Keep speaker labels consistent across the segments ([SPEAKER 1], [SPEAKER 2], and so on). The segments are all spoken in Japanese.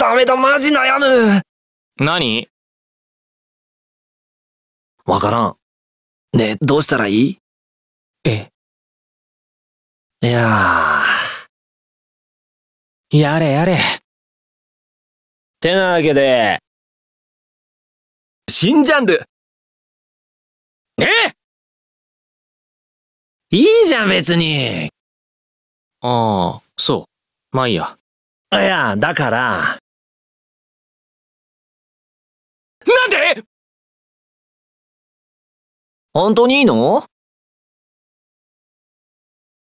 [SPEAKER 1] ダメだ、マジ悩む。何わからん。ねえ、どうしたらいいえいやー。やれやれ。ってなわけで、新ジャンルえいいじゃん別にああ、そう。まあいいや。いや、だから、って本当にいいの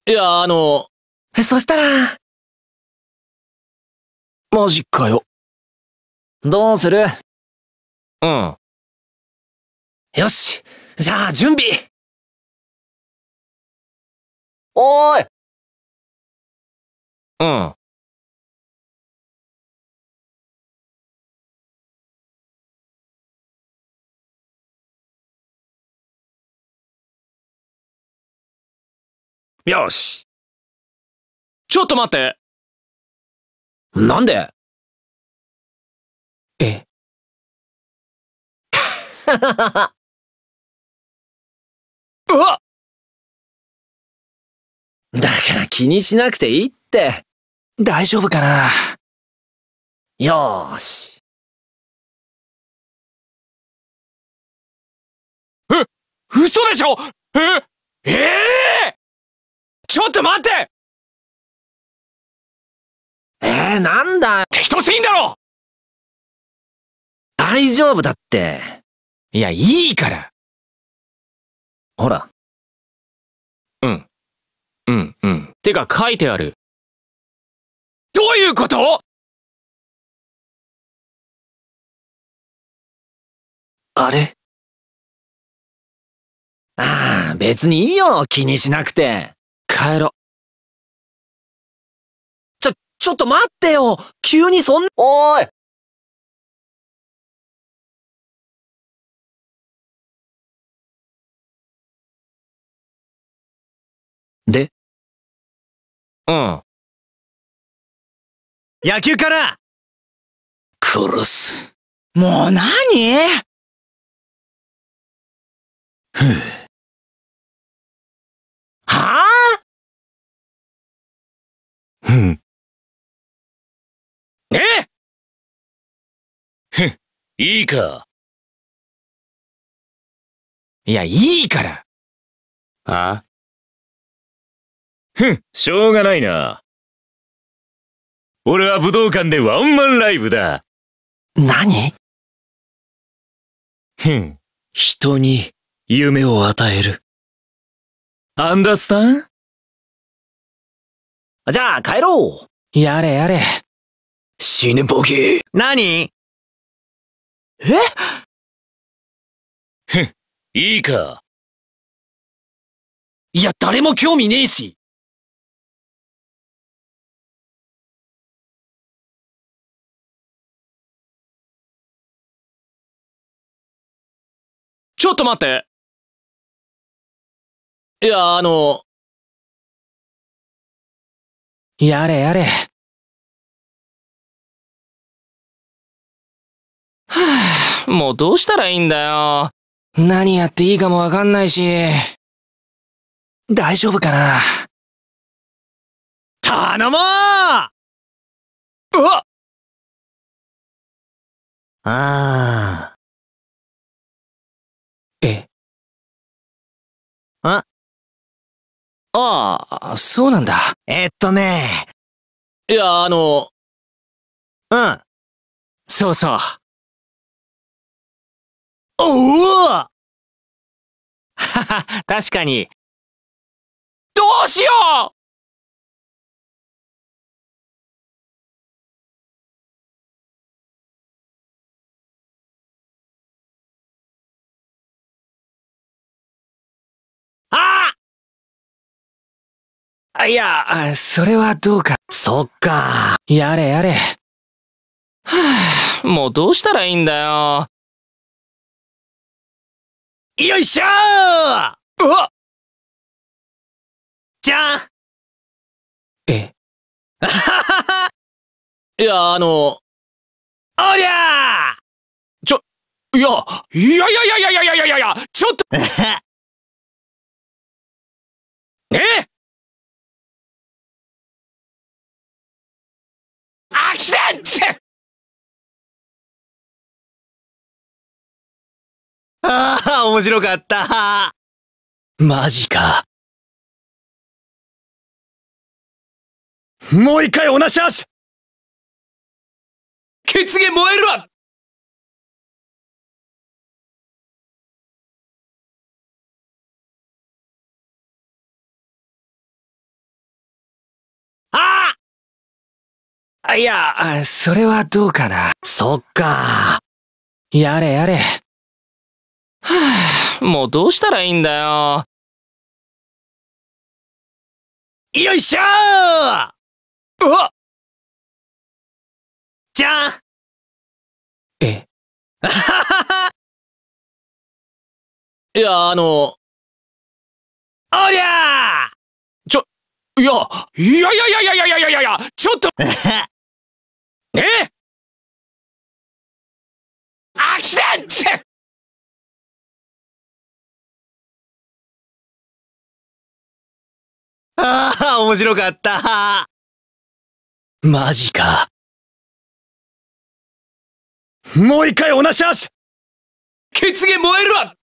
[SPEAKER 1] いや、あの、そしたら。マジかよ。どうするうん。よし、じゃあ準備おーいうん。よし。ちょっと待ってなんでえ うわだから気にしなくていいって。大丈夫かなよーし。え、嘘でしょえ、ええーちょっと待ってえー、なんだ適当すぎんだろ大丈夫だって。いや、いいからほら。うん。うん、うん。てか、書いてある。どういうことあれああ、別にいいよ、気にしなくて。帰ろ。ちょ、ちょっと待ってよ急にそん、おーいでうん。野球から殺す。もう何ふぅ。う ん。えふん、いいか。いや、いいからあふん、しょうがないな。俺は武道館でワンマンライブだ。何ふん、人に夢を与える。アンダースタンじゃあ帰ろうやれやれ。死ぬボケ何えふん、いいか。いや、誰も興味ねえし。ちょっと待って。いや、あの、やれやれ。はぁ、もうどうしたらいいんだよ。何やっていいかもわかんないし。大丈夫かな頼もうわああ。ああ、そうなんだ。えっとね。いや、あの。うん。そうそう。おおはは、確かに。どうしよういや、それはどうか。そっか。やれやれ。はぁ、もうどうしたらいいんだよ。よいしょーわじゃんえあはははいや、あの。おりゃーちょ、いや、いやいやいやいやいやいやいやちょっとえアクシデントああ、面白かった。マジか。もう一回同じ足血毛燃えるわああいや、それはどうかな。そっか。やれやれ。はぁ、もうどうしたらいいんだよ。よいしょーわ。じゃんえいや、あの。おりゃーちょ、いや、いやいやいやいやいやいやいやちょっと ねえアクシデントああ、面白かった。マジか。もう一回同じします血毛燃えるわ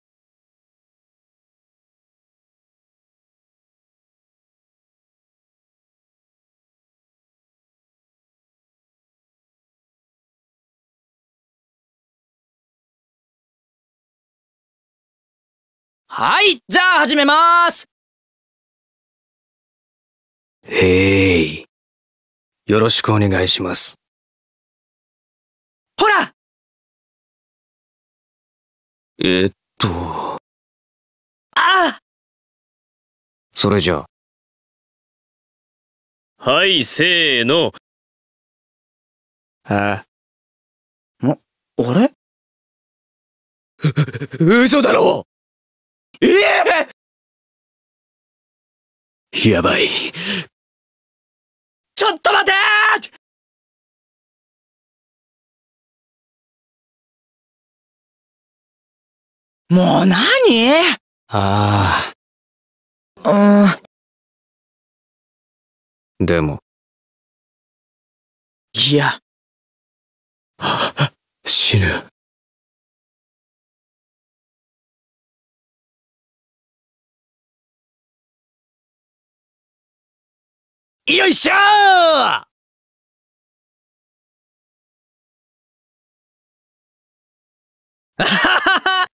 [SPEAKER 1] はい、じゃあ始めまーす。へい。よろしくお願いします。ほらえっと。ああそれじゃあ。はい、せーの。ああ。あ、あれ嘘だろええー、やばい。ちょっと待てもう何ああ。うん。でも。いや。死ぬ。よいしょー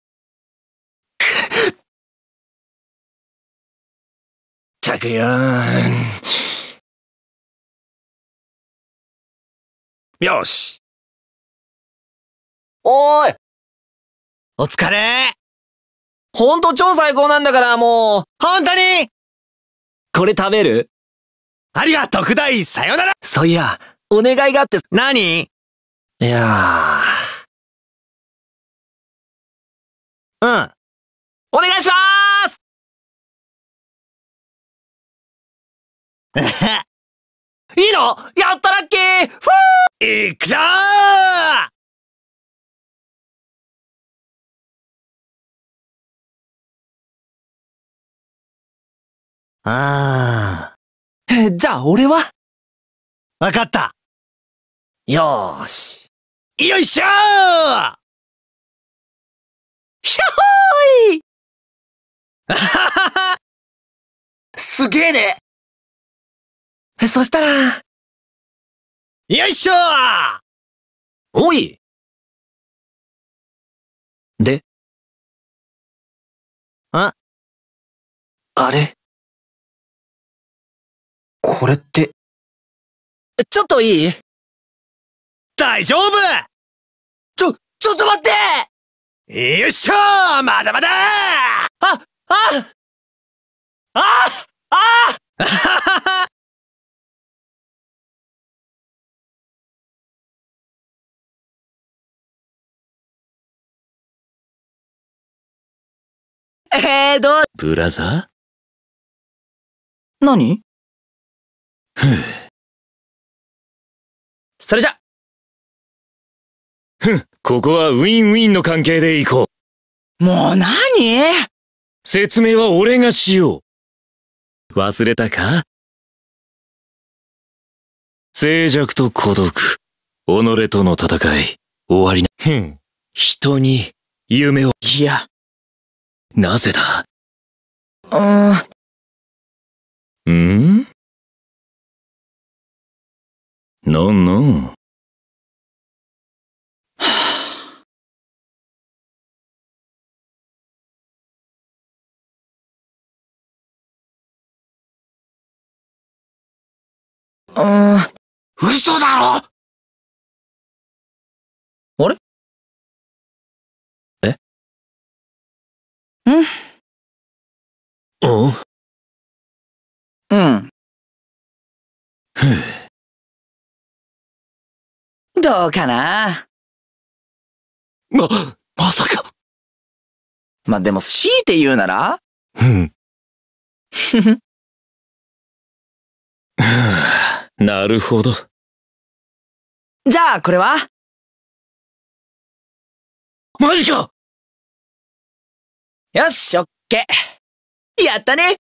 [SPEAKER 1] たくよよしおーいお疲れほんと超最高なんだからもうほんとにこれ食べるありがとう、くだい、さよならそういや、お願いがあって、何いやうん。お願いします いいのやったラッキーふぅいくぞーああ。えー、じゃあ俺はわかった。よーし。よいしょーひゃほーいあはははすげえねそしたら、よいしょーおいでああれこれって。ちょっといい大丈夫ちょ、ちょっと待ってよっしゃーまだまだあ、ああああ えー、どブラザー何それじゃふん、ここはウィンウィンの関係で行こう。もう何説明は俺がしよう。忘れたか静寂と孤独、己との戦い、終わりな。ふん、人に夢を。いや。なぜだうん。んノン嘘だろあれえうんうんうん。ふぅ。どうかなま、まさか。までも、強いて言うならうん。ふふ。なるほど。じゃあ、これはマジかよし、オッケー。やったね